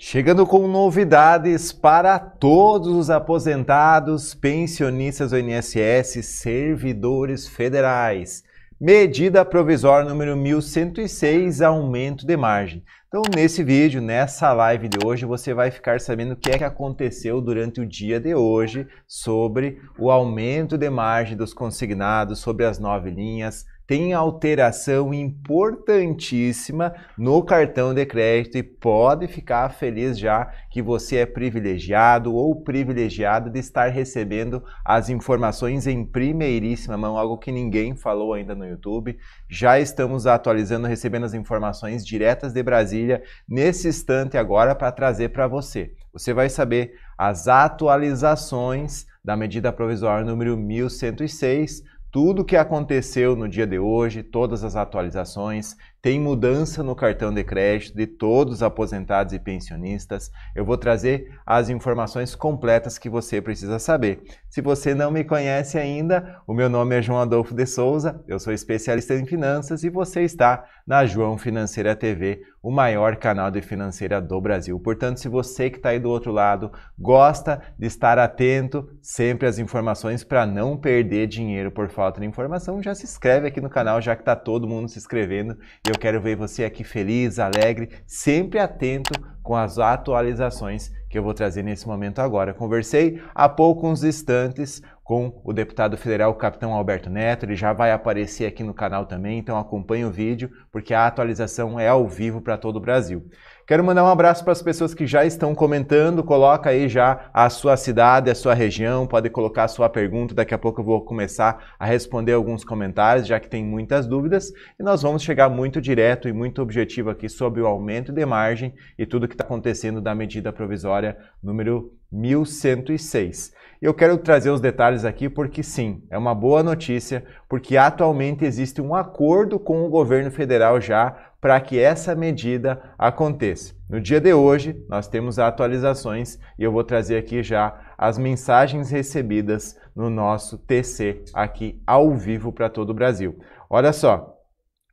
Chegando com novidades para todos os aposentados, pensionistas do INSS, servidores federais. Medida provisória número 1106, aumento de margem. Então, nesse vídeo, nessa live de hoje, você vai ficar sabendo o que é que aconteceu durante o dia de hoje sobre o aumento de margem dos consignados, sobre as nove linhas, tem alteração importantíssima no cartão de crédito e pode ficar feliz já que você é privilegiado ou privilegiado de estar recebendo as informações em primeiríssima mão, algo que ninguém falou ainda no YouTube. Já estamos atualizando, recebendo as informações diretas de Brasília nesse instante agora para trazer para você. Você vai saber as atualizações da medida provisória número 1106 tudo o que aconteceu no dia de hoje, todas as atualizações tem mudança no cartão de crédito de todos os aposentados e pensionistas. Eu vou trazer as informações completas que você precisa saber. Se você não me conhece ainda, o meu nome é João Adolfo de Souza, eu sou especialista em finanças e você está na João Financeira TV, o maior canal de financeira do Brasil. Portanto, se você que está aí do outro lado gosta de estar atento sempre às informações para não perder dinheiro por falta de informação, já se inscreve aqui no canal, já que está todo mundo se inscrevendo eu quero ver você aqui feliz, alegre, sempre atento com as atualizações que eu vou trazer nesse momento agora. Conversei há poucos instantes com o deputado federal o capitão Alberto Neto, ele já vai aparecer aqui no canal também, então acompanhe o vídeo porque a atualização é ao vivo para todo o Brasil. Quero mandar um abraço para as pessoas que já estão comentando. Coloca aí já a sua cidade, a sua região, pode colocar a sua pergunta. Daqui a pouco eu vou começar a responder alguns comentários, já que tem muitas dúvidas. E nós vamos chegar muito direto e muito objetivo aqui sobre o aumento de margem e tudo o que está acontecendo da medida provisória número 1106. Eu quero trazer os detalhes aqui porque sim, é uma boa notícia, porque atualmente existe um acordo com o governo federal já para que essa medida aconteça. No dia de hoje, nós temos atualizações e eu vou trazer aqui já as mensagens recebidas no nosso TC aqui ao vivo para todo o Brasil. Olha só,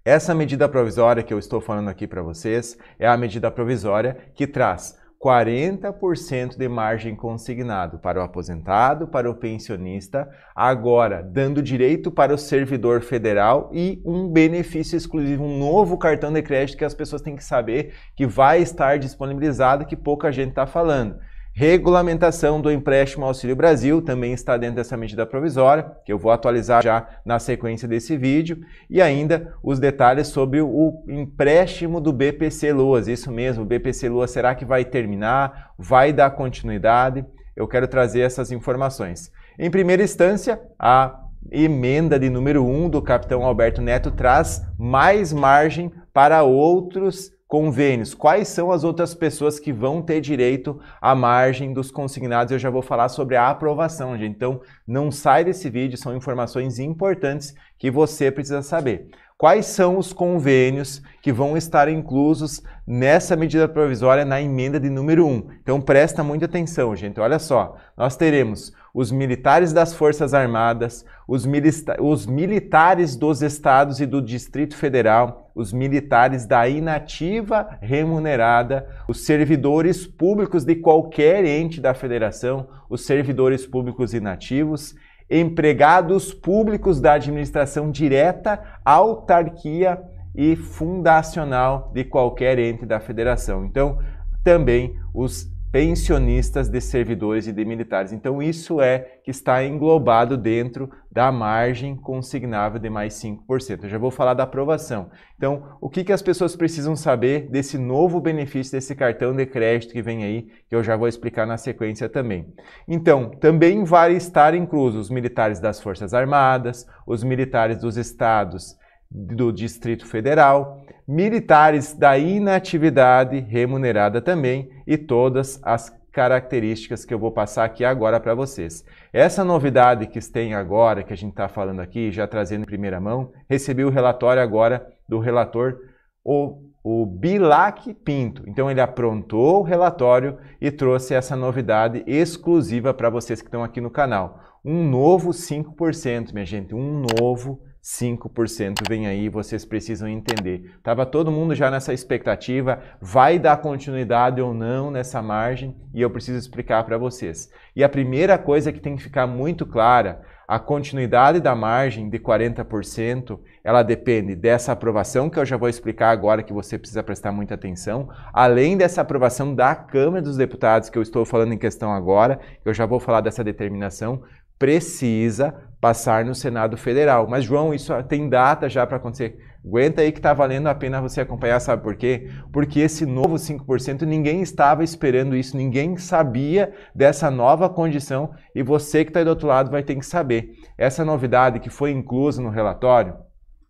essa medida provisória que eu estou falando aqui para vocês é a medida provisória que traz 40% de margem consignado para o aposentado, para o pensionista, agora dando direito para o servidor federal e um benefício exclusivo, um novo cartão de crédito que as pessoas têm que saber que vai estar disponibilizado, que pouca gente está falando. Regulamentação do empréstimo Auxílio Brasil também está dentro dessa medida provisória, que eu vou atualizar já na sequência desse vídeo, e ainda os detalhes sobre o empréstimo do BPC Luas. Isso mesmo, o BPC Luas será que vai terminar? Vai dar continuidade? Eu quero trazer essas informações. Em primeira instância, a emenda de número 1 um do capitão Alberto Neto traz mais margem para outros convênios, quais são as outras pessoas que vão ter direito à margem dos consignados. Eu já vou falar sobre a aprovação, gente. Então, não sai desse vídeo, são informações importantes que você precisa saber. Quais são os convênios que vão estar inclusos nessa medida provisória na emenda de número 1? Então presta muita atenção, gente. Olha só, nós teremos os militares das Forças Armadas, os, milita os militares dos estados e do Distrito Federal, os militares da inativa remunerada, os servidores públicos de qualquer ente da federação, os servidores públicos inativos, empregados públicos da administração direta, autarquia e fundacional de qualquer ente da federação. Então, também os pensionistas de servidores e de militares. Então, isso é que está englobado dentro da margem consignável de mais 5%. Eu já vou falar da aprovação. Então, o que, que as pessoas precisam saber desse novo benefício, desse cartão de crédito que vem aí, que eu já vou explicar na sequência também. Então, também vai estar incluso os militares das Forças Armadas, os militares dos estados do Distrito Federal, militares da inatividade remunerada também e todas as características que eu vou passar aqui agora para vocês. Essa novidade que tem agora, que a gente está falando aqui, já trazendo em primeira mão, recebi o relatório agora do relator, o, o Bilac Pinto. Então ele aprontou o relatório e trouxe essa novidade exclusiva para vocês que estão aqui no canal. Um novo 5%, minha gente, um novo 5% vem aí, vocês precisam entender. Tava todo mundo já nessa expectativa, vai dar continuidade ou não nessa margem, e eu preciso explicar para vocês. E a primeira coisa que tem que ficar muito clara, a continuidade da margem de 40%, ela depende dessa aprovação que eu já vou explicar agora que você precisa prestar muita atenção, além dessa aprovação da Câmara dos Deputados que eu estou falando em questão agora, eu já vou falar dessa determinação precisa passar no Senado Federal. Mas, João, isso tem data já para acontecer. Aguenta aí que está valendo a pena você acompanhar, sabe por quê? Porque esse novo 5%, ninguém estava esperando isso, ninguém sabia dessa nova condição e você que está do outro lado vai ter que saber. Essa novidade que foi inclusa no relatório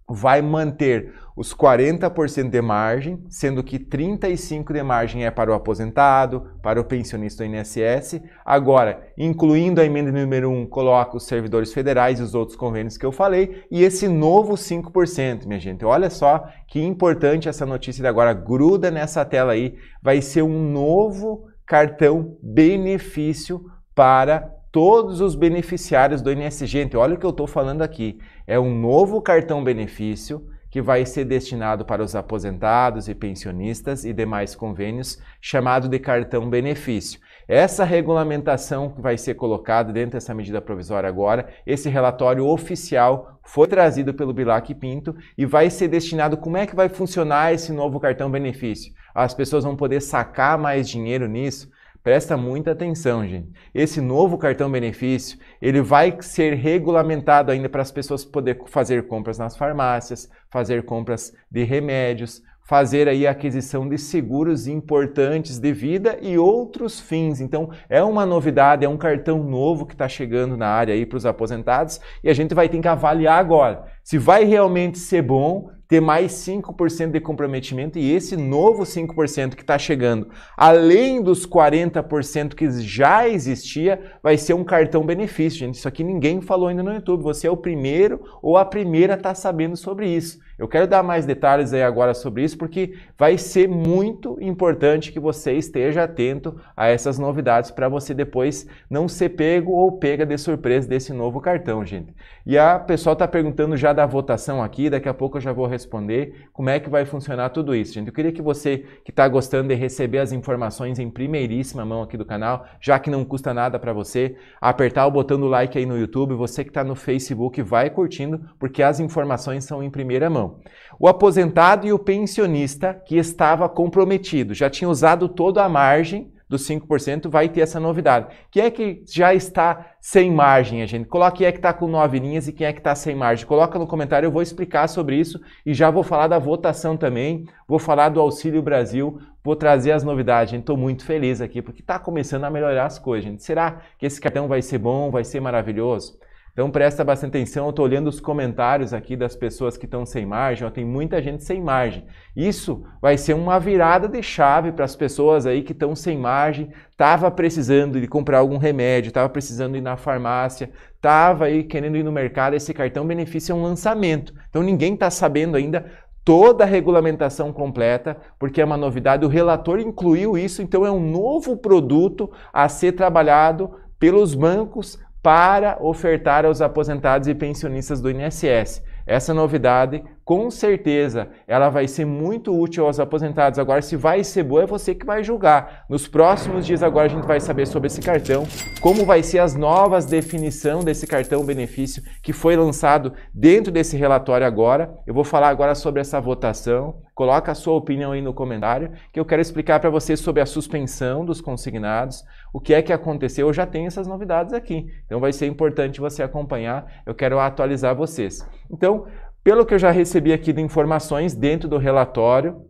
vai manter os 40% de margem, sendo que 35% de margem é para o aposentado, para o pensionista do INSS. Agora, incluindo a emenda número 1, coloca os servidores federais e os outros convênios que eu falei, e esse novo 5%, minha gente. Olha só que importante essa notícia de agora, gruda nessa tela aí, vai ser um novo cartão benefício para todos os beneficiários do INSS. Gente, olha o que eu estou falando aqui. É um novo cartão benefício que vai ser destinado para os aposentados e pensionistas e demais convênios, chamado de cartão benefício. Essa regulamentação que vai ser colocada dentro dessa medida provisória agora, esse relatório oficial foi trazido pelo Bilac Pinto e vai ser destinado como é que vai funcionar esse novo cartão benefício. As pessoas vão poder sacar mais dinheiro nisso, Presta muita atenção, gente. Esse novo cartão benefício, ele vai ser regulamentado ainda para as pessoas poder fazer compras nas farmácias, fazer compras de remédios, fazer aí a aquisição de seguros importantes de vida e outros fins. Então, é uma novidade, é um cartão novo que está chegando na área aí para os aposentados e a gente vai ter que avaliar agora se vai realmente ser bom, ter mais 5% de comprometimento e esse novo 5% que está chegando, além dos 40% que já existia, vai ser um cartão benefício, gente. Isso aqui ninguém falou ainda no YouTube. Você é o primeiro ou a primeira a estar tá sabendo sobre isso. Eu quero dar mais detalhes aí agora sobre isso, porque vai ser muito importante que você esteja atento a essas novidades para você depois não ser pego ou pega de surpresa desse novo cartão, gente. E a pessoal está perguntando já da votação aqui, daqui a pouco eu já vou responder como é que vai funcionar tudo isso, gente. Eu queria que você que está gostando de receber as informações em primeiríssima mão aqui do canal, já que não custa nada para você, apertar o botão do like aí no YouTube, você que está no Facebook vai curtindo, porque as informações são em primeira mão irmão. O aposentado e o pensionista que estava comprometido, já tinha usado toda a margem dos 5%, vai ter essa novidade. Quem é que já está sem margem, a gente? Coloca quem é que está com nove linhas e quem é que está sem margem. Coloca no comentário, eu vou explicar sobre isso e já vou falar da votação também, vou falar do Auxílio Brasil, vou trazer as novidades. Estou muito feliz aqui, porque está começando a melhorar as coisas, gente. Será que esse cartão vai ser bom, vai ser maravilhoso? Então presta bastante atenção, eu estou olhando os comentários aqui das pessoas que estão sem margem, ó, tem muita gente sem margem. Isso vai ser uma virada de chave para as pessoas aí que estão sem margem, tava precisando de comprar algum remédio, tava precisando ir na farmácia, tava aí querendo ir no mercado, esse cartão benefício é um lançamento. Então ninguém está sabendo ainda toda a regulamentação completa, porque é uma novidade. O relator incluiu isso, então é um novo produto a ser trabalhado pelos bancos para ofertar aos aposentados e pensionistas do INSS. Essa novidade com certeza ela vai ser muito útil aos aposentados. Agora, se vai ser boa, é você que vai julgar. Nos próximos dias, agora a gente vai saber sobre esse cartão, como vai ser as novas definição desse cartão benefício que foi lançado dentro desse relatório agora. Eu vou falar agora sobre essa votação. Coloca a sua opinião aí no comentário, que eu quero explicar para você sobre a suspensão dos consignados, o que é que aconteceu. Eu já tenho essas novidades aqui, então vai ser importante você acompanhar. Eu quero atualizar vocês. Então, pelo que eu já recebi aqui de informações dentro do relatório,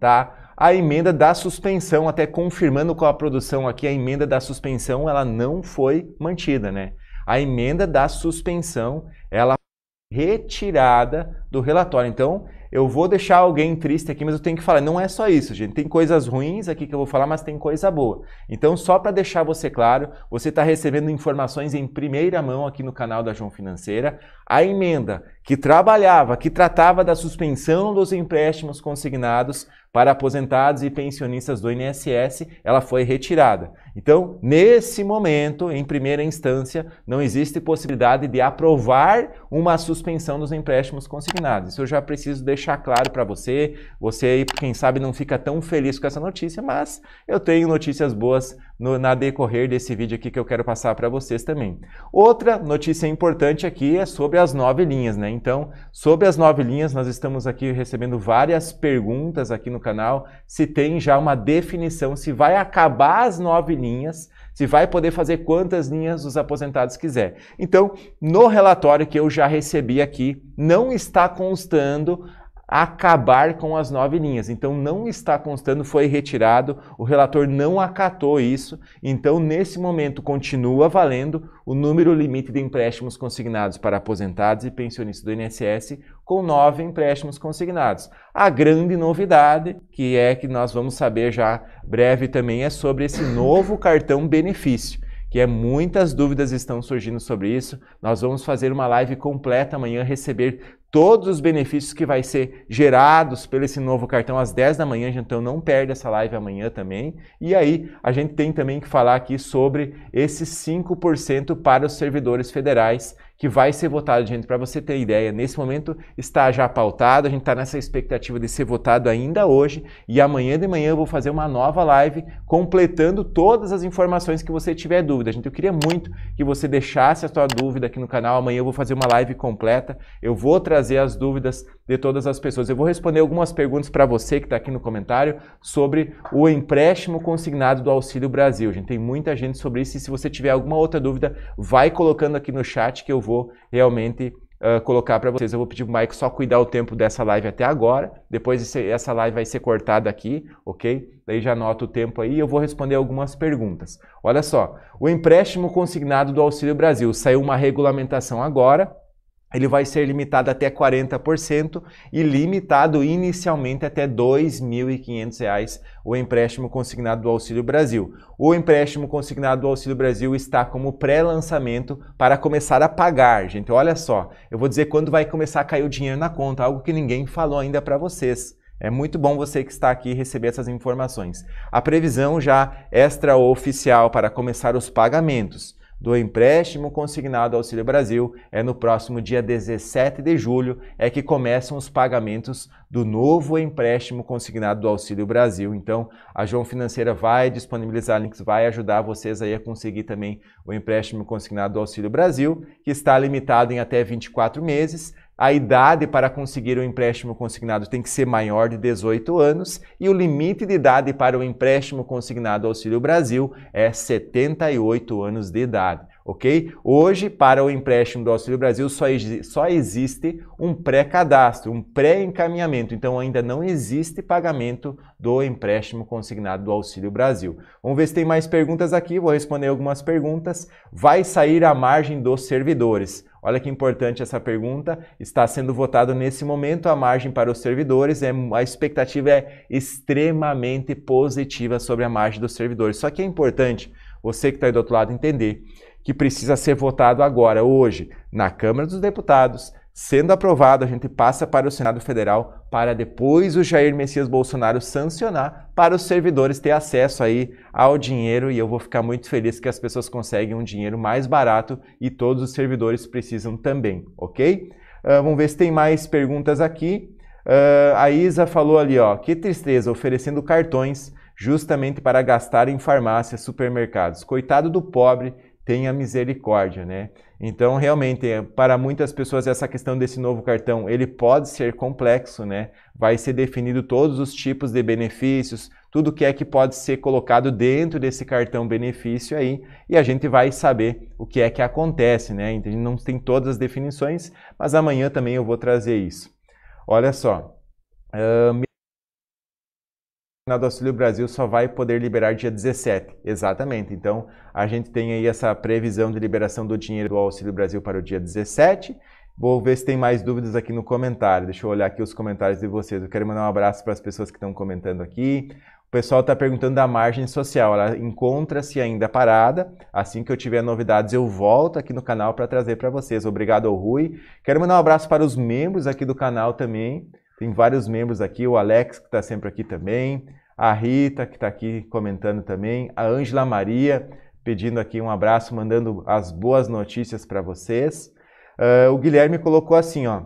tá? A emenda da suspensão, até confirmando com a produção aqui, a emenda da suspensão, ela não foi mantida, né? A emenda da suspensão, ela retirada do relatório. Então, eu vou deixar alguém triste aqui, mas eu tenho que falar, não é só isso, gente. Tem coisas ruins aqui que eu vou falar, mas tem coisa boa. Então, só para deixar você claro, você está recebendo informações em primeira mão aqui no canal da João Financeira. A emenda que trabalhava, que tratava da suspensão dos empréstimos consignados para aposentados e pensionistas do INSS, ela foi retirada. Então, nesse momento, em primeira instância, não existe possibilidade de aprovar uma suspensão dos empréstimos consignados. Isso eu já preciso deixar claro para você. Você aí, quem sabe, não fica tão feliz com essa notícia, mas eu tenho notícias boas no, na decorrer desse vídeo aqui que eu quero passar para vocês também. Outra notícia importante aqui é sobre as nove linhas, né? Então, sobre as nove linhas, nós estamos aqui recebendo várias perguntas aqui no canal, se tem já uma definição, se vai acabar as nove linhas, se vai poder fazer quantas linhas os aposentados quiser. Então, no relatório que eu já recebi aqui, não está constando acabar com as nove linhas. Então não está constando, foi retirado, o relator não acatou isso. Então, nesse momento, continua valendo o número limite de empréstimos consignados para aposentados e pensionistas do INSS, com nove empréstimos consignados. A grande novidade, que é que nós vamos saber já breve também, é sobre esse novo cartão benefício que é muitas dúvidas estão surgindo sobre isso. Nós vamos fazer uma live completa amanhã, receber todos os benefícios que vai ser gerados pelo esse novo cartão às 10 da manhã, então não perde essa live amanhã também. E aí a gente tem também que falar aqui sobre esses 5% para os servidores federais que vai ser votado, gente. Para você ter ideia, nesse momento está já pautado, a gente está nessa expectativa de ser votado ainda hoje e amanhã de manhã eu vou fazer uma nova live completando todas as informações que você tiver dúvida. Gente, eu queria muito que você deixasse a sua dúvida aqui no canal. Amanhã eu vou fazer uma live completa. Eu vou trazer as dúvidas de todas as pessoas. Eu vou responder algumas perguntas para você que está aqui no comentário sobre o empréstimo consignado do Auxílio Brasil. Gente, tem muita gente sobre isso e se você tiver alguma outra dúvida, vai colocando aqui no chat que eu vou realmente uh, colocar para vocês. Eu vou pedir para o Mike só cuidar o tempo dessa live até agora. Depois esse, essa live vai ser cortada aqui, ok? Daí já anota o tempo aí e eu vou responder algumas perguntas. Olha só, o empréstimo consignado do Auxílio Brasil saiu uma regulamentação agora ele vai ser limitado até 40% e limitado inicialmente até R$ 2.500 o empréstimo consignado do Auxílio Brasil. O empréstimo consignado do Auxílio Brasil está como pré-lançamento para começar a pagar, gente. Olha só, eu vou dizer quando vai começar a cair o dinheiro na conta, algo que ninguém falou ainda para vocês. É muito bom você que está aqui receber essas informações. A previsão já extraoficial para começar os pagamentos do empréstimo consignado ao Auxílio Brasil é no próximo dia 17 de julho, é que começam os pagamentos do novo empréstimo consignado do Auxílio Brasil. Então, a João Financeira vai disponibilizar links, vai ajudar vocês aí a conseguir também o empréstimo consignado do Auxílio Brasil, que está limitado em até 24 meses a idade para conseguir o empréstimo consignado tem que ser maior de 18 anos e o limite de idade para o empréstimo consignado Auxílio Brasil é 78 anos de idade, ok? Hoje, para o empréstimo do Auxílio Brasil, só, só existe um pré-cadastro, um pré-encaminhamento, então ainda não existe pagamento do empréstimo consignado do Auxílio Brasil. Vamos ver se tem mais perguntas aqui, vou responder algumas perguntas. Vai sair a margem dos servidores. Olha que importante essa pergunta. Está sendo votado nesse momento a margem para os servidores. É, a expectativa é extremamente positiva sobre a margem dos servidores. Só que é importante você que está aí do outro lado entender que precisa ser votado agora, hoje, na Câmara dos Deputados, Sendo aprovado, a gente passa para o Senado Federal para depois o Jair Messias Bolsonaro sancionar para os servidores ter acesso aí ao dinheiro e eu vou ficar muito feliz que as pessoas conseguem um dinheiro mais barato e todos os servidores precisam também, ok? Uh, vamos ver se tem mais perguntas aqui. Uh, a Isa falou ali, ó, que tristeza, oferecendo cartões justamente para gastar em farmácias, supermercados. Coitado do pobre tenha misericórdia, né? Então, realmente, é, para muitas pessoas, essa questão desse novo cartão, ele pode ser complexo, né? Vai ser definido todos os tipos de benefícios, tudo que é que pode ser colocado dentro desse cartão benefício aí, e a gente vai saber o que é que acontece, né? Então, não tem todas as definições, mas amanhã também eu vou trazer isso. Olha só, uh, final do Auxílio Brasil só vai poder liberar dia 17. Exatamente. Então, a gente tem aí essa previsão de liberação do dinheiro do Auxílio Brasil para o dia 17. Vou ver se tem mais dúvidas aqui no comentário. Deixa eu olhar aqui os comentários de vocês. Eu quero mandar um abraço para as pessoas que estão comentando aqui. O pessoal está perguntando da margem social. Ela encontra-se ainda parada. Assim que eu tiver novidades, eu volto aqui no canal para trazer para vocês. Obrigado ao Rui. Quero mandar um abraço para os membros aqui do canal também. Tem vários membros aqui. O Alex, que está sempre aqui também a Rita, que está aqui comentando também, a Ângela Maria, pedindo aqui um abraço, mandando as boas notícias para vocês. Uh, o Guilherme colocou assim, ó,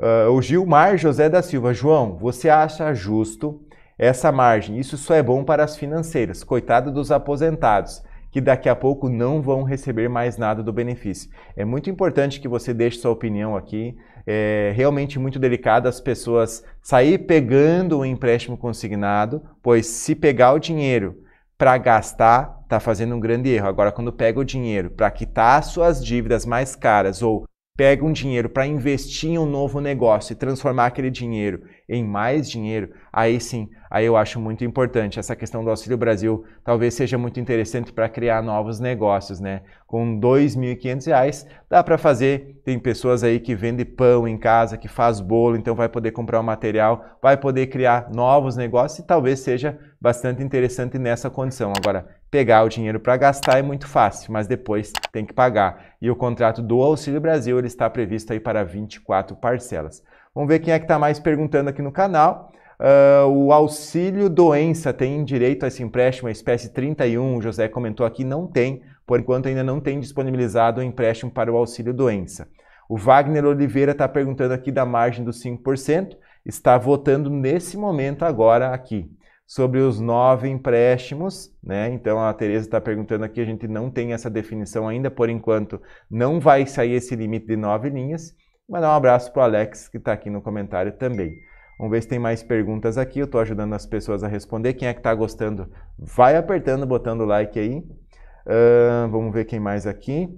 uh, o Gilmar José da Silva, João, você acha justo essa margem? Isso só é bom para as financeiras, coitado dos aposentados, que daqui a pouco não vão receber mais nada do benefício. É muito importante que você deixe sua opinião aqui é realmente muito delicado as pessoas sair pegando o empréstimo consignado, pois se pegar o dinheiro para gastar, está fazendo um grande erro. Agora, quando pega o dinheiro para quitar suas dívidas mais caras ou pega um dinheiro para investir em um novo negócio e transformar aquele dinheiro em mais dinheiro, aí sim, aí eu acho muito importante. Essa questão do Auxílio Brasil talvez seja muito interessante para criar novos negócios, né? Com R$ 2.500 dá para fazer, tem pessoas aí que vendem pão em casa, que faz bolo, então vai poder comprar o um material, vai poder criar novos negócios e talvez seja bastante interessante nessa condição. Agora, pegar o dinheiro para gastar é muito fácil, mas depois tem que pagar. E o contrato do Auxílio Brasil ele está previsto aí para 24 parcelas. Vamos ver quem é que está mais perguntando aqui no canal. Uh, o auxílio doença tem direito a esse empréstimo, a espécie 31, o José comentou aqui, não tem, por enquanto ainda não tem disponibilizado o empréstimo para o auxílio doença. O Wagner Oliveira está perguntando aqui da margem dos 5%, está votando nesse momento agora aqui, sobre os nove empréstimos, né? Então a Tereza está perguntando aqui, a gente não tem essa definição ainda, por enquanto não vai sair esse limite de nove linhas. Mandar um abraço para o Alex que está aqui no comentário também. Vamos ver se tem mais perguntas aqui. Eu estou ajudando as pessoas a responder. Quem é que está gostando, vai apertando, botando like aí. Uh, vamos ver quem mais aqui.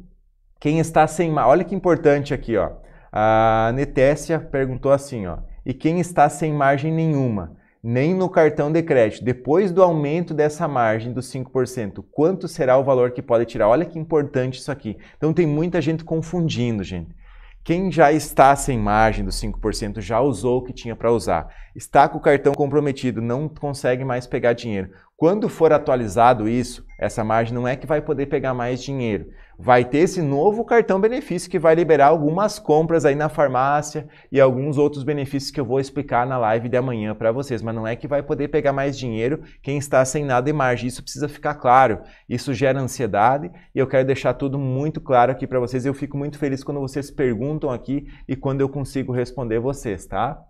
Quem está sem máscara. Olha que importante aqui, ó. A Netécia perguntou assim, ó. E quem está sem margem nenhuma? nem no cartão de crédito. Depois do aumento dessa margem dos 5%, quanto será o valor que pode tirar? Olha que importante isso aqui. Então tem muita gente confundindo, gente. Quem já está sem margem dos 5% já usou o que tinha para usar. Está com o cartão comprometido, não consegue mais pegar dinheiro. Quando for atualizado isso, essa margem não é que vai poder pegar mais dinheiro. Vai ter esse novo cartão benefício que vai liberar algumas compras aí na farmácia e alguns outros benefícios que eu vou explicar na live de amanhã para vocês, mas não é que vai poder pegar mais dinheiro quem está sem nada e margem. Isso precisa ficar claro. Isso gera ansiedade e eu quero deixar tudo muito claro aqui para vocês. Eu fico muito feliz quando vocês perguntam aqui e quando eu consigo responder vocês, tá?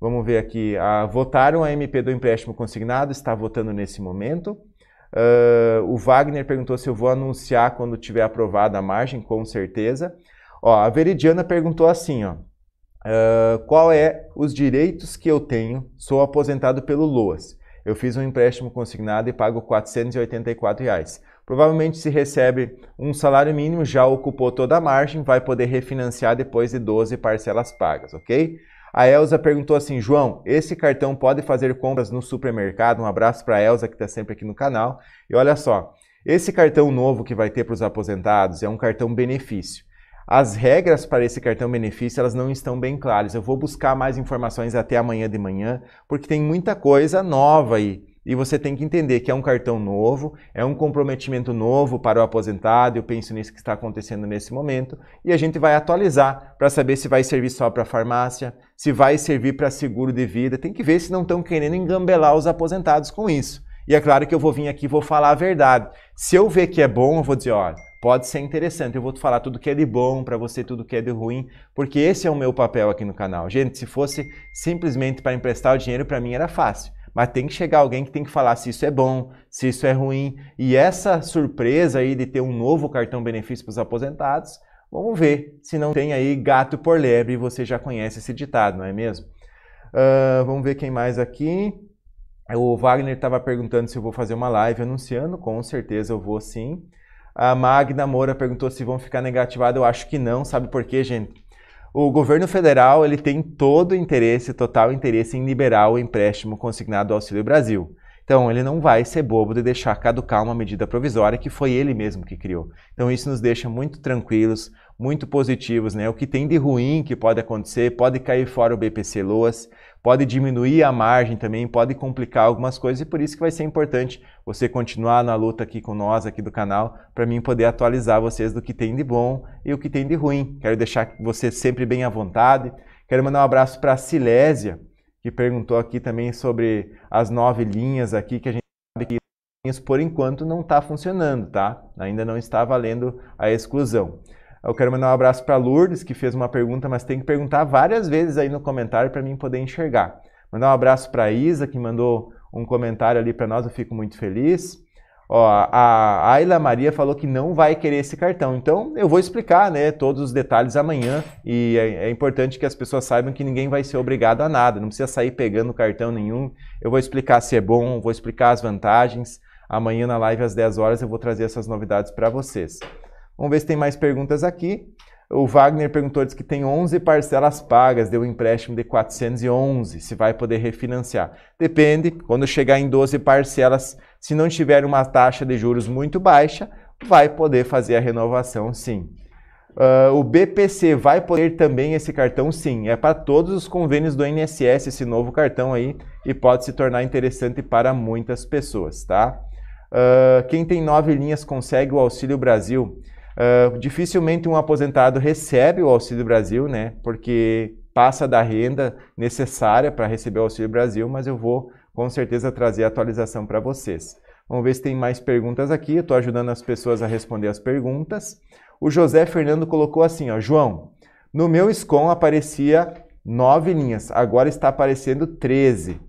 Vamos ver aqui. A ah, votaram a MP do empréstimo consignado, está votando nesse momento. Uh, o Wagner perguntou se eu vou anunciar quando tiver aprovada a margem, com certeza. Ó, a Veridiana perguntou assim, ó, uh, qual é os direitos que eu tenho? Sou aposentado pelo Loas. Eu fiz um empréstimo consignado e pago R$ 484. Reais. Provavelmente se recebe um salário mínimo, já ocupou toda a margem, vai poder refinanciar depois de 12 parcelas pagas, ok? A Elza perguntou assim: João, esse cartão pode fazer compras no supermercado? Um abraço para a Elza, que está sempre aqui no canal. E olha só, esse cartão novo que vai ter para os aposentados é um cartão benefício. As regras para esse cartão benefício elas não estão bem claras. Eu vou buscar mais informações até amanhã de manhã, porque tem muita coisa nova aí e você tem que entender que é um cartão novo, é um comprometimento novo para o aposentado, eu penso nisso que está acontecendo nesse momento, e a gente vai atualizar para saber se vai servir só para farmácia, se vai servir para seguro de vida, tem que ver se não estão querendo engambelar os aposentados com isso. E é claro que eu vou vir aqui e vou falar a verdade. Se eu ver que é bom, eu vou dizer, olha, pode ser interessante, eu vou te falar tudo que é de bom para você, tudo que é de ruim, porque esse é o meu papel aqui no canal. Gente, se fosse simplesmente para emprestar o dinheiro, para mim era fácil. Mas tem que chegar alguém que tem que falar se isso é bom, se isso é ruim. E essa surpresa aí de ter um novo cartão benefício para os aposentados, vamos ver se não tem aí gato por lebre e você já conhece esse ditado, não é mesmo? Uh, vamos ver quem mais aqui. O Wagner estava perguntando se eu vou fazer uma live anunciando. Com certeza eu vou sim. A Magna Moura perguntou se vão ficar negativados. Eu acho que não. Sabe por quê, gente? o governo federal ele tem todo o interesse, total interesse em liberar o empréstimo consignado ao Auxílio Brasil. Então, ele não vai ser bobo de deixar caducar uma medida provisória que foi ele mesmo que criou. Então, isso nos deixa muito tranquilos, muito positivos, né? O que tem de ruim que pode acontecer, pode cair fora o BPC Loas, pode diminuir a margem também, pode complicar algumas coisas e por isso que vai ser importante você continuar na luta aqui com nós aqui do canal para mim poder atualizar vocês do que tem de bom e o que tem de ruim. Quero deixar você sempre bem à vontade. Quero mandar um abraço para a Silésia, que perguntou aqui também sobre as nove linhas aqui que a gente sabe que por enquanto não está funcionando, tá? Ainda não está valendo a exclusão. Eu quero mandar um abraço para Lourdes, que fez uma pergunta, mas tem que perguntar várias vezes aí no comentário para mim poder enxergar. Mandar um abraço para Isa, que mandou um comentário ali para nós, eu fico muito feliz. Ó, a Ayla Maria falou que não vai querer esse cartão. Então, eu vou explicar né, todos os detalhes amanhã. E é, é, importante que as pessoas saibam que ninguém vai ser obrigado a nada. Não precisa sair pegando cartão nenhum. Eu vou explicar se é bom, vou explicar as vantagens. Amanhã na live às 10 horas eu vou trazer essas novidades para vocês. Vamos ver se tem mais perguntas aqui. O Wagner perguntou, disse que tem 11 parcelas pagas, deu um empréstimo de 411, se vai poder refinanciar. Depende, quando chegar em 12 parcelas, se não tiver uma taxa de juros muito baixa, vai poder fazer a renovação sim. Uh, o BPC vai poder também esse cartão? Sim, é para todos os convênios do INSS esse novo cartão aí e pode se tornar interessante para muitas pessoas, tá? Uh, quem tem nove linhas consegue o Auxílio Brasil. Ah, dificilmente um aposentado recebe o Auxílio Brasil, né? Porque passa da renda necessária para receber o Auxílio Brasil, mas eu vou com certeza trazer a atualização para vocês. Vamos ver se tem mais perguntas aqui. estou ajudando as pessoas a responder as perguntas. O José Fernando colocou assim, ó, João, no meu SCOM aparecia nove linhas, agora está aparecendo 13.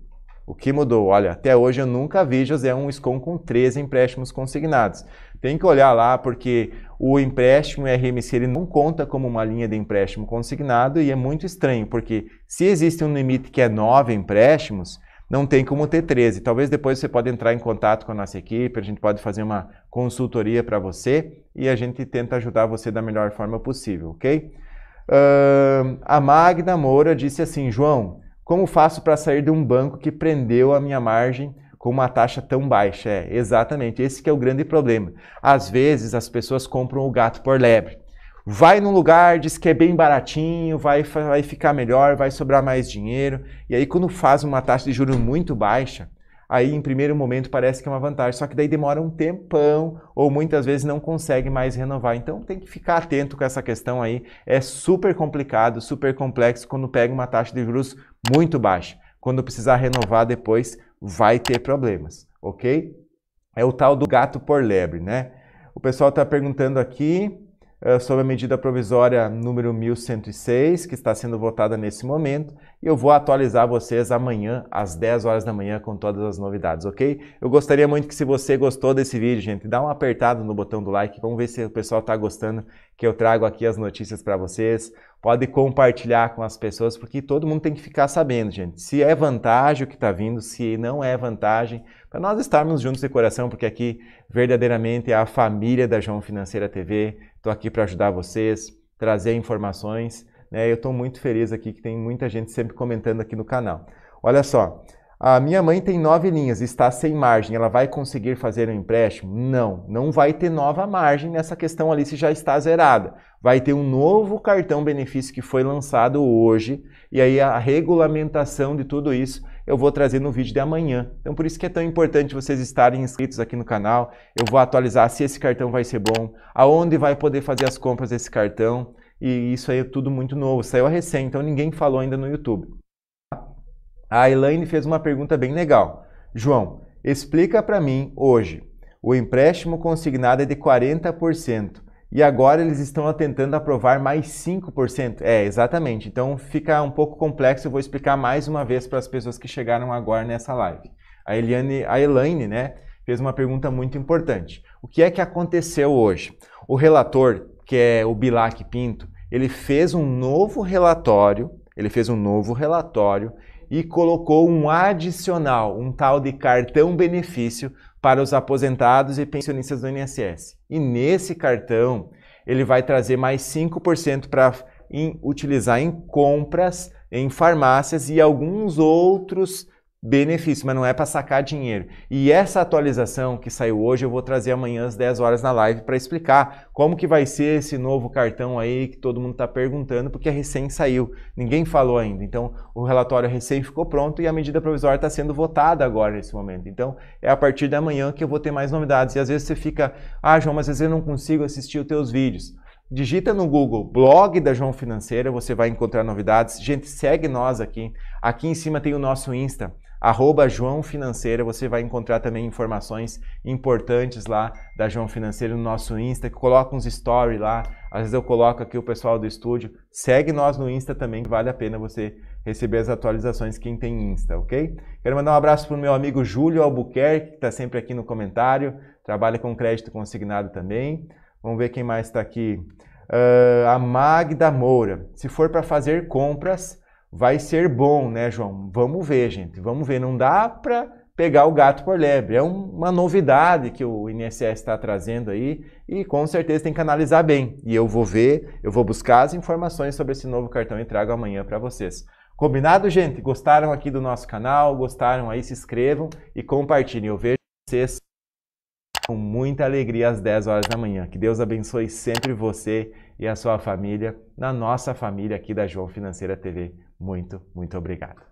O que mudou? Olha, até hoje eu nunca vi, José, um SCOM com 13 empréstimos consignados. Tem que olhar lá porque o empréstimo RMC ele não conta como uma linha de empréstimo consignado e é muito estranho, porque se existe um limite que é nove empréstimos, não tem como ter 13. Talvez depois você pode entrar em contato com a nossa equipe, a gente pode fazer uma consultoria para você e a gente tenta ajudar você da melhor forma possível, ok? Uh, a Magna Moura disse assim, João, como faço para sair de um banco que prendeu a minha margem com uma taxa tão baixa. É, exatamente. Esse que é o grande problema. Às vezes as pessoas compram o gato por lebre. Vai num lugar, diz que é bem baratinho, vai, vai ficar melhor, vai sobrar mais dinheiro. E aí, quando faz uma taxa de juro muito baixa, aí em primeiro momento parece que é uma vantagem, só que daí demora um tempão ou muitas vezes não consegue mais renovar. Então tem que ficar atento com essa questão aí. É super complicado, super complexo quando pega uma taxa de juros muito baixa. Quando precisar renovar depois, vai ter problemas, ok? É o tal do gato por lebre, né? O pessoal está perguntando aqui uh, sobre a medida provisória número 1106, que está sendo votada nesse momento, e eu vou atualizar vocês amanhã, às 10 horas da manhã, com todas as novidades, ok? Eu gostaria muito que, se você gostou desse vídeo, gente, dá um apertado no botão do like, vamos ver se o pessoal está gostando, que eu trago aqui as notícias para vocês, pode compartilhar com as pessoas, porque todo mundo tem que ficar sabendo, gente, se é vantagem o que está vindo, se não é vantagem, para nós estarmos juntos de coração, porque aqui verdadeiramente é a família da João Financeira TV. Estou aqui para ajudar vocês, trazer informações. Né? Eu estou muito feliz aqui que tem muita gente sempre comentando aqui no canal. Olha só, a ah, minha mãe tem nove linhas, está sem margem, ela vai conseguir fazer um empréstimo? Não, não vai ter nova margem nessa questão ali se já está zerada. Vai ter um novo cartão benefício que foi lançado hoje, e aí a regulamentação de tudo isso eu vou trazer no vídeo de amanhã. Então por isso que é tão importante vocês estarem inscritos aqui no canal. Eu vou atualizar se esse cartão vai ser bom, aonde vai poder fazer as compras desse cartão, e isso aí é tudo muito novo, saiu recém, então ninguém falou ainda no YouTube. A Elaine fez uma pergunta bem legal. João, explica para mim hoje. O empréstimo consignado é de 40% e agora eles estão tentando aprovar mais 5%. É, exatamente. Então fica um pouco complexo, eu vou explicar mais uma vez para as pessoas que chegaram agora nessa live. A Eliane, a Elaine, né, fez uma pergunta muito importante. O que é que aconteceu hoje? O relator, que é o Bilac Pinto, ele fez um novo relatório, ele fez um novo relatório e colocou um adicional, um tal de cartão benefício para os aposentados e pensionistas do INSS. E nesse cartão, ele vai trazer mais 5% para utilizar em compras, em farmácias e alguns outros benefício, mas não é para sacar dinheiro. E essa atualização que saiu hoje eu vou trazer amanhã às 10 horas na live para explicar como que vai ser esse novo cartão aí que todo mundo está perguntando, porque recém saiu, ninguém falou ainda. Então o relatório recém ficou pronto e a medida provisória está sendo votada agora nesse momento. Então é a partir da manhã que eu vou ter mais novidades. E às vezes você fica, ah João, mas às vezes eu não consigo assistir os teus vídeos. Digita no Google blog da João Financeira, você vai encontrar novidades. Gente, segue nós aqui. Aqui em cima tem o nosso Insta arroba João Financeira, você vai encontrar também informações importantes lá da João Financeira no nosso Insta, que coloca uns stories lá, às vezes eu coloco aqui o pessoal do estúdio, segue nós no Insta também, que vale a pena você receber as atualizações quem tem Insta, ok? Quero mandar um abraço para o meu amigo Júlio Albuquerque, que está sempre aqui no comentário, trabalha com crédito consignado também. Vamos ver quem mais está aqui. Uh, a Magda Moura, se for para fazer compras vai ser bom, né, João? Vamos ver, gente. Vamos ver. Não dá para pegar o gato por lebre. É uma novidade que o INSS está trazendo aí e com certeza tem que analisar bem. E eu vou ver, eu vou buscar as informações sobre esse novo cartão e trago amanhã para vocês. Combinado, gente? Gostaram aqui do nosso canal? Gostaram aí? Se inscrevam e compartilhem. Eu vejo vocês com muita alegria às 10 horas da manhã. Que Deus abençoe sempre você e a sua família, na nossa família aqui da João Financeira TV. Muito, muito obrigado.